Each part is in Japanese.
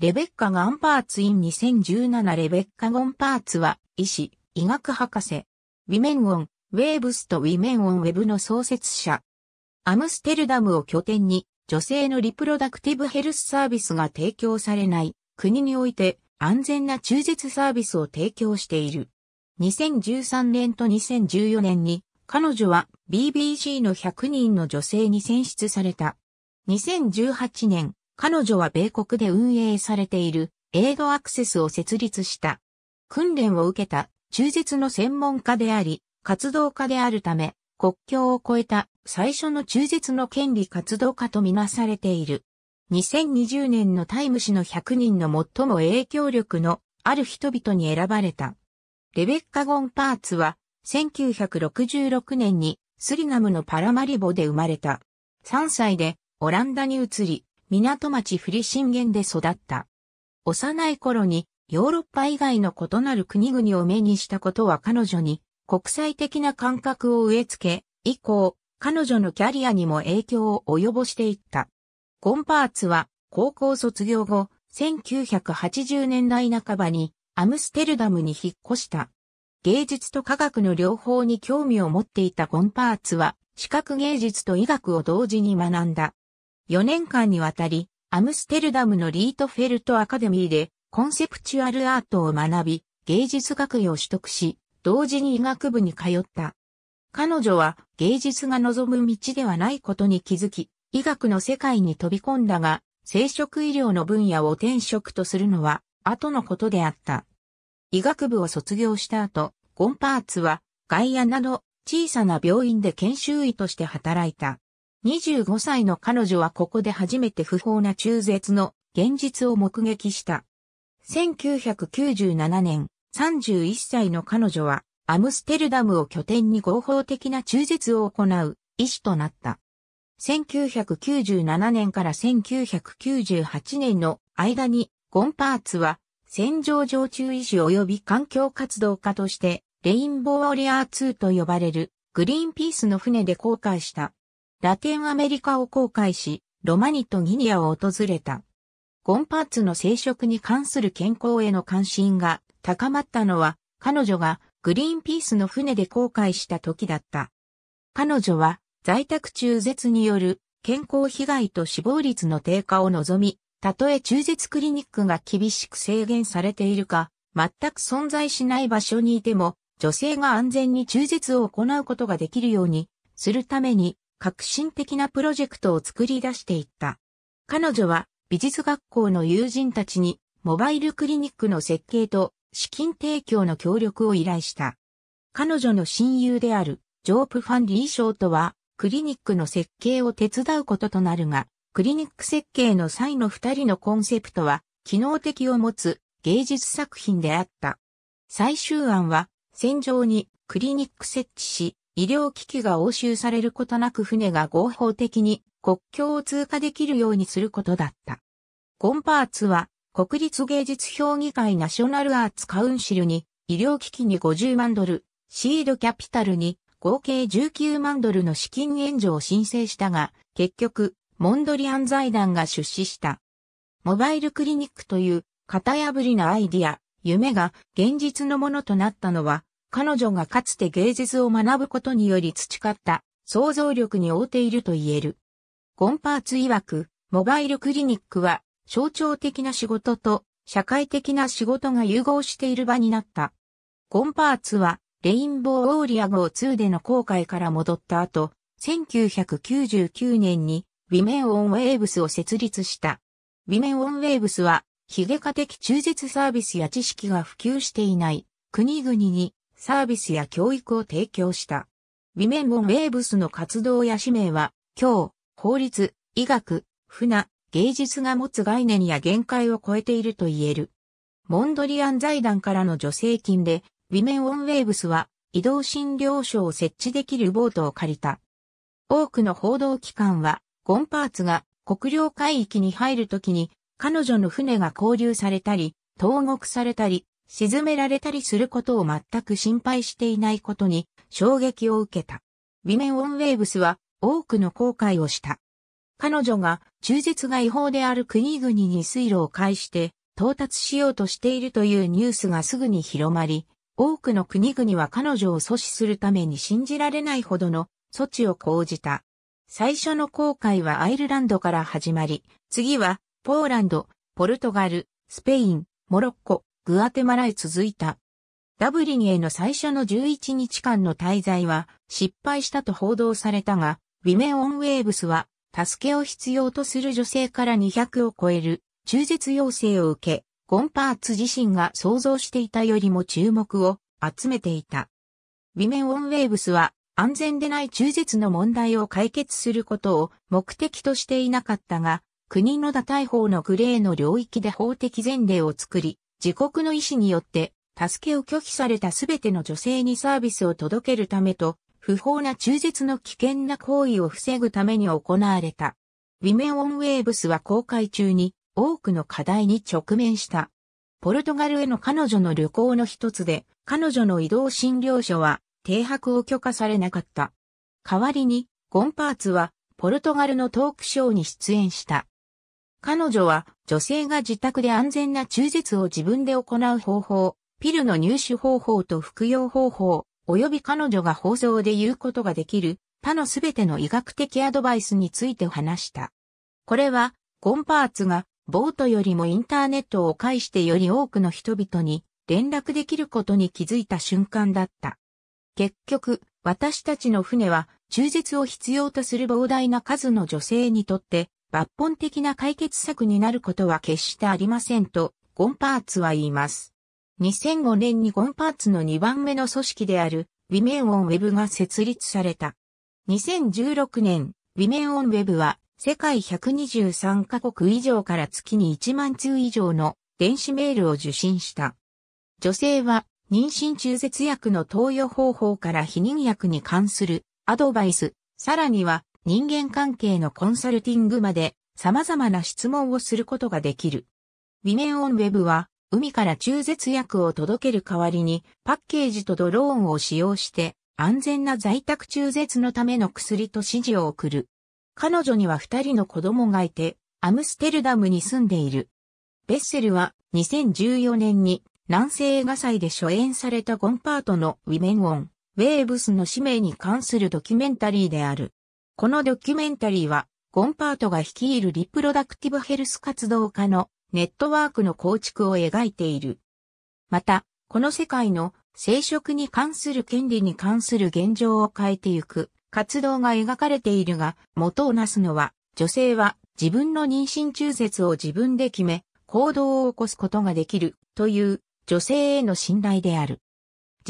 レベッカ・ガンパーツイン2017レベッカ・ゴンパーツは、医師、医学博士。ウィメンオン、ウェーブスとウィメンオンウェブの創設者。アムステルダムを拠点に、女性のリプロダクティブヘルスサービスが提供されない国において安全な中絶サービスを提供している。2013年と2014年に彼女は BBC の100人の女性に選出された。2018年彼女は米国で運営されているエイドアクセスを設立した。訓練を受けた中絶の専門家であり、活動家であるため、国境を越えた最初の中絶の権利活動家とみなされている。2020年のタイム誌の100人の最も影響力のある人々に選ばれた。レベッカ・ゴン・パーツは1966年にスリナムのパラマリボで生まれた。3歳でオランダに移り、港町フリシンゲンで育った。幼い頃にヨーロッパ以外の異なる国々を目にしたことは彼女に国際的な感覚を植え付け、以降、彼女のキャリアにも影響を及ぼしていった。ゴンパーツは高校卒業後、1980年代半ばにアムステルダムに引っ越した。芸術と科学の両方に興味を持っていたゴンパーツは、視覚芸術と医学を同時に学んだ。4年間にわたり、アムステルダムのリートフェルトアカデミーでコンセプチュアルアートを学び、芸術学位を取得し、同時に医学部に通った。彼女は芸術が望む道ではないことに気づき、医学の世界に飛び込んだが、生殖医療の分野を転職とするのは後のことであった。医学部を卒業した後、ゴンパーツは外野など小さな病院で研修医として働いた。25歳の彼女はここで初めて不法な中絶の現実を目撃した。1997年、31歳の彼女はアムステルダムを拠点に合法的な中絶を行う医師となった。1997年から1998年の間にゴンパーツは戦場常駐医師及び環境活動家としてレインボーオリアー2と呼ばれるグリーンピースの船で航海した。ラテンアメリカを航海し、ロマニとギニアを訪れた。ゴンパッツの生殖に関する健康への関心が高まったのは、彼女がグリーンピースの船で航海した時だった。彼女は在宅中絶による健康被害と死亡率の低下を望み、たとえ中絶クリニックが厳しく制限されているか、全く存在しない場所にいても、女性が安全に中絶を行うことができるようにするために、革新的なプロジェクトを作り出していった。彼女は美術学校の友人たちにモバイルクリニックの設計と資金提供の協力を依頼した。彼女の親友であるジョープ・ファン・リーショーとはクリニックの設計を手伝うこととなるが、クリニック設計の際の二人のコンセプトは機能的を持つ芸術作品であった。最終案は戦場にクリニック設置し、医療機器が押収されることなく船が合法的に国境を通過できるようにすることだった。ゴンパーツは国立芸術評議会ナショナルアーツカウンシルに医療機器に50万ドル、シードキャピタルに合計19万ドルの資金援助を申請したが、結局、モンドリアン財団が出資した。モバイルクリニックという型破りなアイディア、夢が現実のものとなったのは彼女がかつて芸術を学ぶことにより培った想像力に応っていると言える。ゴンパーツ曰く、モバイルクリニックは象徴的な仕事と社会的な仕事が融合している場になった。ゴンパーツはレインボーウォーリア号2での航海から戻った後、1999年にウィメンオンウェーブスを設立した。ウィメンオンウェーブスは、ヒゲ科的中絶サービスや知識が普及していない国々にサービスや教育を提供した。ウィメンモン・ウェーブスの活動や使命は、今日、法律、医学、船、芸術が持つ概念や限界を超えていると言える。モンドリアン財団からの助成金で、ウィメン・オン・ウェーブスは移動診療所を設置できるボートを借りた。多くの報道機関は、ゴンパーツが国領海域に入るときに、彼女の船が交流されたり、投獄されたり、沈められたりすることを全く心配していないことに衝撃を受けた。ウィメン・オン・ウェーブスは多くの後悔をした。彼女が中絶が違法である国々に水路を介して到達しようとしているというニュースがすぐに広まり、多くの国々は彼女を阻止するために信じられないほどの措置を講じた。最初の後悔はアイルランドから始まり、次はポーランド、ポルトガル、スペイン、モロッコ、グアテマラへ続いた。ダブリンへの最初の11日間の滞在は失敗したと報道されたが、ウィメン・オン・ウェーブスは、助けを必要とする女性から200を超える中絶要請を受け、ゴンパーツ自身が想像していたよりも注目を集めていた。ウィメン・オン・ウェーブスは安全でない中絶の問題を解決することを目的としていなかったが、国の打退法のグレーの領域で法的前例を作り、自国の意思によって、助けを拒否されたすべての女性にサービスを届けるためと、不法な中絶の危険な行為を防ぐために行われた。ウィメン・オン・ウェーブスは公開中に多くの課題に直面した。ポルトガルへの彼女の旅行の一つで、彼女の移動診療所は停泊を許可されなかった。代わりに、ゴンパーツはポルトガルのトークショーに出演した。彼女は女性が自宅で安全な中絶を自分で行う方法、ピルの入手方法と服用方法、及び彼女が放送で言うことができる他のすべての医学的アドバイスについて話した。これは、ゴンパーツが、ボートよりもインターネットを介してより多くの人々に連絡できることに気づいた瞬間だった。結局、私たちの船は、中絶を必要とする膨大な数の女性にとって、抜本的な解決策になることは決してありませんと、ゴンパーツは言います。2005年にゴンパーツの2番目の組織である、ウィメンオンウェブが設立された。2016年、ウィメンオンウェブは、世界123カ国以上から月に1万通以上の電子メールを受信した。女性は妊娠中絶薬の投与方法から避妊薬に関するアドバイス、さらには人間関係のコンサルティングまで様々な質問をすることができる。ウィメンオンウェブは海から中絶薬を届ける代わりにパッケージとドローンを使用して安全な在宅中絶のための薬と指示を送る。彼女には二人の子供がいて、アムステルダムに住んでいる。ベッセルは2014年に南西映画祭で初演されたゴンパートのウィメンオン、ウェーブスの使命に関するドキュメンタリーである。このドキュメンタリーは、ゴンパートが率いるリプロダクティブヘルス活動家のネットワークの構築を描いている。また、この世界の生殖に関する権利に関する現状を変えてゆく活動が描かれているが、元をなすのは、女性は自分の妊娠中絶を自分で決め、行動を起こすことができるという女性への信頼である。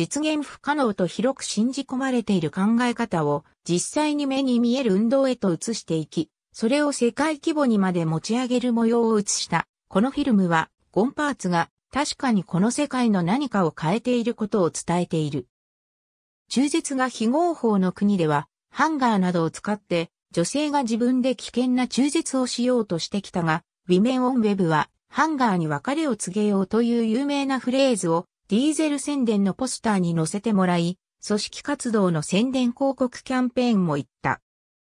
実現不可能と広く信じ込まれている考え方を実際に目に見える運動へと移していき、それを世界規模にまで持ち上げる模様を映した。このフィルムは、ゴンパーツが確かにこの世界の何かを変えていることを伝えている。中絶が非合法の国では、ハンガーなどを使って、女性が自分で危険な中絶をしようとしてきたが、ウィメンオンウェブは、ハンガーに別れを告げようという有名なフレーズをディーゼル宣伝のポスターに載せてもらい、組織活動の宣伝広告キャンペーンも行った。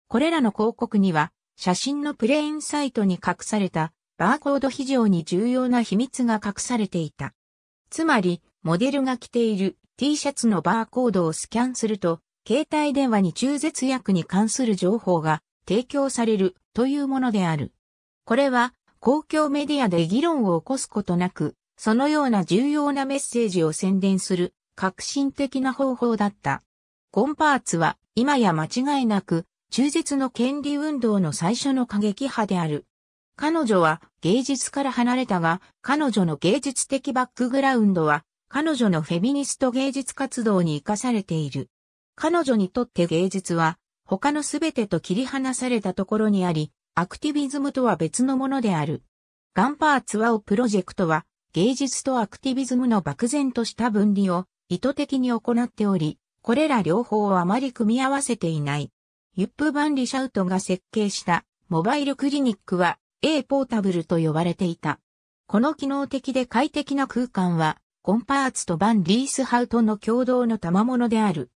これらの広告には、写真のプレーンサイトに隠されたバーコード非常に重要な秘密が隠されていた。つまり、モデルが着ている T シャツのバーコードをスキャンすると、携帯電話に中絶薬に関する情報が提供されるというものである。これは公共メディアで議論を起こすことなく、そのような重要なメッセージを宣伝する革新的な方法だった。ゴンパーツは今や間違いなく中絶の権利運動の最初の過激派である。彼女は芸術から離れたが、彼女の芸術的バックグラウンドは、彼女のフェミニスト芸術活動に活かされている。彼女にとって芸術は、他のすべてと切り離されたところにあり、アクティビズムとは別のものである。ガンパーツワオプロジェクトは、芸術とアクティビズムの漠然とした分離を意図的に行っており、これら両方をあまり組み合わせていない。ユップ・バン・リシャウトが設計したモバイルクリニックは A ポータブルと呼ばれていた。この機能的で快適な空間は、コンパーツとバン・リースハウトの共同の賜物である。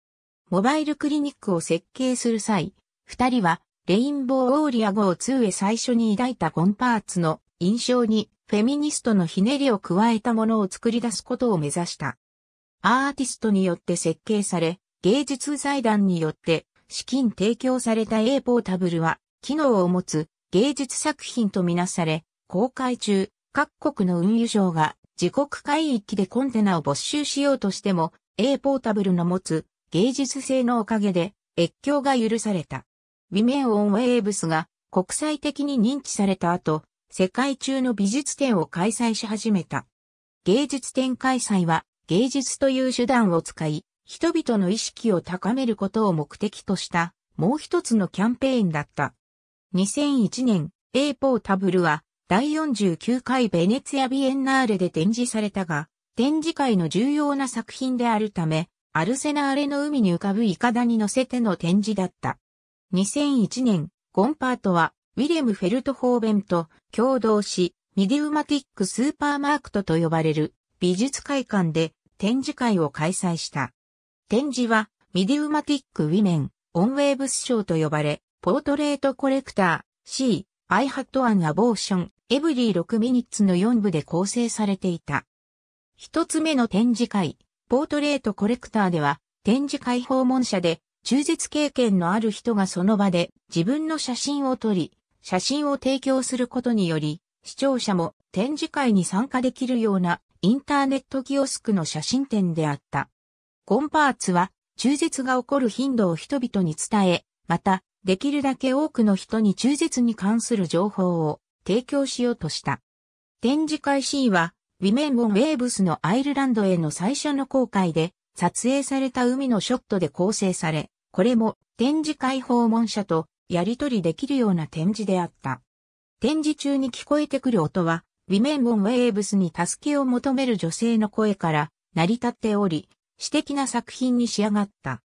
モバイルクリニックを設計する際、二人はレインボーオーリア号2へ最初に抱いたコンパーツの印象にフェミニストのひねりを加えたものを作り出すことを目指した。アーティストによって設計され、芸術財団によって資金提供された A ポータブルは、機能を持つ芸術作品とみなされ、公開中、各国の運輸省が自国海域でコンテナを没収しようとしても、A ポータブルの持つ芸術性のおかげで越境が許された。ウィメン・オン・ウェーブスが国際的に認知された後、世界中の美術展を開催し始めた。芸術展開催は芸術という手段を使い、人々の意識を高めることを目的としたもう一つのキャンペーンだった。2001年、A ポータブルは第49回ベネツィアビエンナーレで展示されたが、展示会の重要な作品であるため、アルセナーレの海に浮かぶイカダに乗せての展示だった。2001年、ゴンパートはウィレム・フェルトホーベンと共同し、ミディウマティック・スーパーマークトと呼ばれる美術会館で展示会を開催した。展示は、ミディウマティック・ウィメン・オンウェーブス賞と呼ばれ、ポートレートコレクター、C、アイ・ハット・ア abortion, every 6ミニッツの4部で構成されていた。一つ目の展示会、ポートレートコレクターでは、展示会訪問者で、中絶経験のある人がその場で自分の写真を撮り、写真を提供することにより、視聴者も展示会に参加できるようなインターネットキオスクの写真展であった。コンパーツは中絶が起こる頻度を人々に伝え、また、できるだけ多くの人に中絶に関する情報を提供しようとした。展示会シーンは、ウィメン・オン・ウェーブスのアイルランドへの最初の航海で、撮影された海のショットで構成され、これも展示会訪問者とやり取りできるような展示であった。展示中に聞こえてくる音は、ウィメン・ボン・ウェーブスに助けを求める女性の声から成り立っており、詩的な作品に仕上がった。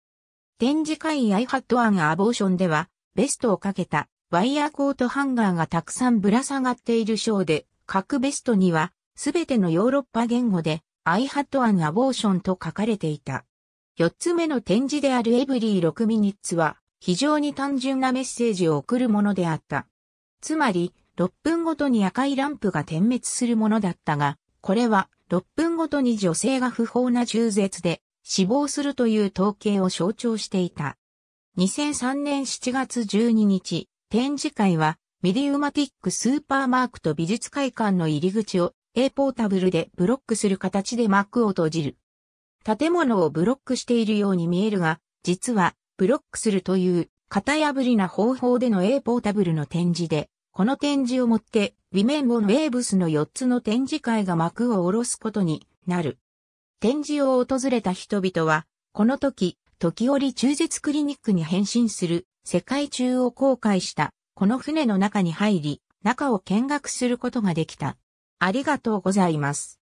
展示会アイハットアンアボーションでは、ベストをかけたワイヤーコートハンガーがたくさんぶら下がっているショーで、各ベストには、すべてのヨーロッパ言語で、アイハットアンアボーションと書かれていた。四つ目の展示であるエブリー6ミニッツは、非常に単純なメッセージを送るものであった。つまり、6分ごとに赤いランプが点滅するものだったが、これは6分ごとに女性が不法な中絶で死亡するという統計を象徴していた。2003年7月12日、展示会はミディウマティックスーパーマークと美術会館の入り口を A ポータブルでブロックする形で幕を閉じる。建物をブロックしているように見えるが、実はブロックするという、型破りな方法での A ポータブルの展示で、この展示をもって、ウィメンボンウェーブスの4つの展示会が幕を下ろすことになる。展示を訪れた人々は、この時、時折中絶クリニックに変身する世界中を航海したこの船の中に入り、中を見学することができた。ありがとうございます。